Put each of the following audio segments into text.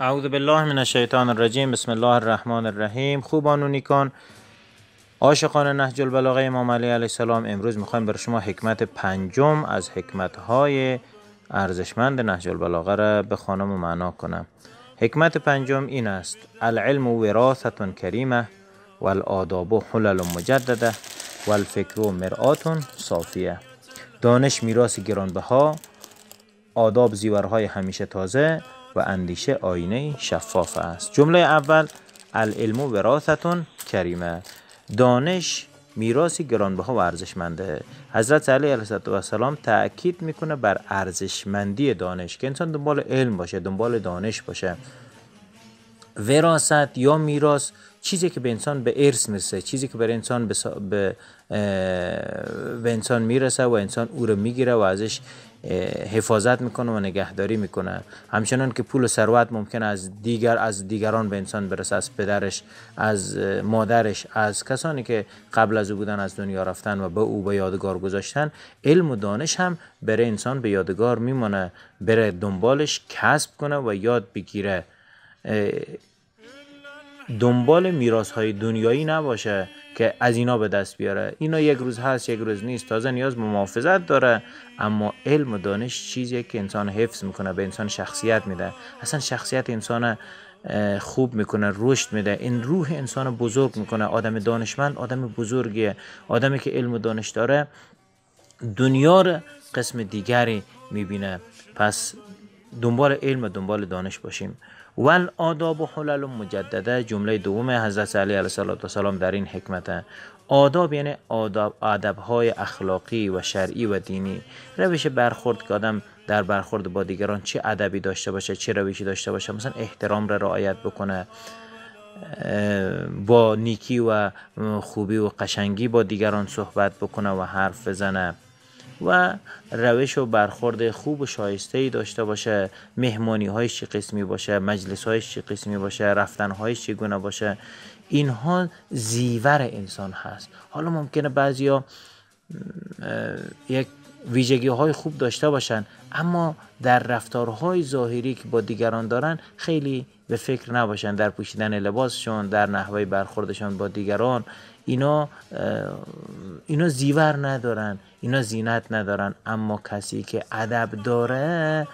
اعوذ بالله من الشیطان الرجیم بسم الله الرحمن الرحیم کن. عاشقان نهج البلاغه امام علی علیه السلام امروز میخوایم بر شما حکمت پنجم از حکمت های ارزشمند نهج البلاغه را خانم و معنا کنم حکمت پنجم این است العلم وراثت کریمه و حلل مجدده والفکر مرآتون صافیه دانش میراث گرانبها آداب زیورهای همیشه تازه و اندیشه آینه شفاف است جمله اول العلم وراثتون کریمه دانش میراثی گرانبها و ارزشمنده حضرت علی علیه السلام تاکید میکنه بر ارزشمندی دانش که انسان دنبال علم باشه دنبال دانش باشه وراثت یا میراث چیزی که به انسان به ارث میرسه چیزی که بر انسان به, به, به انسان میرسه و انسان او رو میگیره و ازش حفاظت میکنه و نگهداری میکنه همچنان که پول و ثروت ممکن از دیگر از دیگران به انسان برسه از پدرش از مادرش از کسانی که قبل از او بودن از دنیا رفتن و به او به یادگار گذاشتن علم و دانش هم بره انسان به یادگار میمانه بره دنبالش کسب کنه و یاد بگیره دنبال میراث های دنیایی نباشه که از اینا به دست بیاره اینا یک روز هست یک روز نیست تازه نیاز به محافظت داره اما علم و دانش چیزیه که انسان حفظ میکنه به انسان شخصیت میده اصلا شخصیت انسان خوب میکنه رشد میده این روح انسان بزرگ میکنه آدم دانشمند آدم بزرگیه آدمی که علم و دانش داره دنیا رو قسم دیگری میبینه پس دنبال علم و دنبال دانش باشیم ول آداب و حلل و مجدده جمله دوم حضرت علی علیه السلام در این حکمت آداب یعنی آداب های اخلاقی و شرعی و دینی روش برخورد که آدم در برخورد با دیگران چه ادبی داشته باشه چه روشی داشته باشه مثلا احترام را رعایت بکنه با نیکی و خوبی و قشنگی با دیگران صحبت بکنه و حرف بزنه و روش و برخورد خوب و شایسته ای داشته باشه مهمانی هایش چه قسمی باشه مجلس هایش چه قسمی باشه رفتن هایش گونه باشه اینها زیور انسان هست حالا ممکنه بعضیا یک ویژگی های خوب داشته باشند اما در رفتارهای ظاهری که با دیگران دارن خیلی به فکر نباشن در پوشیدن لباسشون در نحوه برخوردشان با دیگران اینا اینا زیور ندارن اینا زینت ندارن اما کسی که ادب داره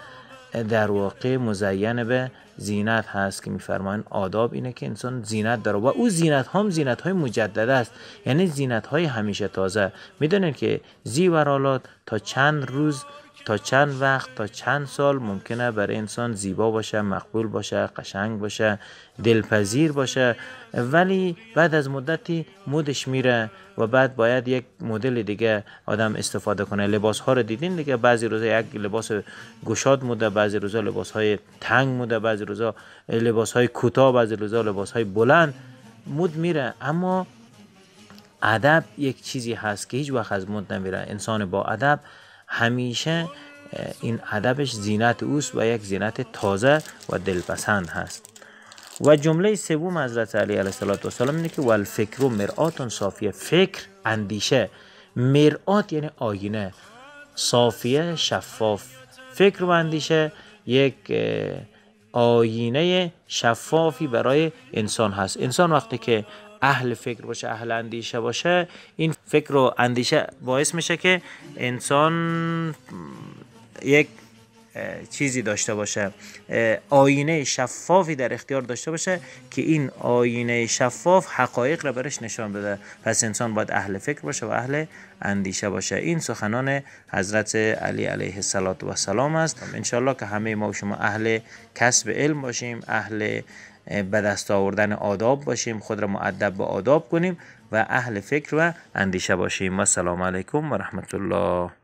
در واقع مزین به زینت هست که میفرماین آداب اینه که انسان زینت داره و او زینت هم زینت های مجدده است یعنی زینت های همیشه تازه میدونین که زیورالات تا چند روز تا چند وقت تا چند سال ممکنه برای انسان زیبا باشه مقبول باشه قشنگ باشه دلپذیر باشه ولی بعد از مدتی مودش میره و بعد باید یک مدل دیگه آدم استفاده کنه لباس ها رو دیدین دیگه بعضی روزا یک لباس گشاد موده بعضی روزا لباس های تنگ موده بعضی روزا لباس های کوتاه بعضی روزا لباس های بلند مود میره اما ادب یک چیزی هست که هیچ وقت از مود نمیره انسان با ادب همیشه این ادبش زینت اوست و یک زینت تازه و دلپسند هست و جمله سوم حضرت علی علیه السلام اینه که والفکر و مرآت صافیه فکر اندیشه مرآت یعنی آینه صافیه شفاف فکر و اندیشه یک آینه شفافی برای انسان هست انسان وقتی که اهل فکر باشه اهل اندیشه باشه این فکر و اندیشه باعث میشه که انسان یک چیزی داشته باشه آینه شفافی در اختیار داشته باشه که این آینه شفاف حقایق را برش نشان بده پس انسان باید اهل فکر باشه و اهل اندیشه باشه این سخنان حضرت علی علیه السلام است انشالله که همه ما و شما اهل کسب علم باشیم اهل به دست آوردن آداب باشیم خود را معدب به آداب کنیم و اهل فکر و اندیشه باشیم و سلام علیکم و رحمت الله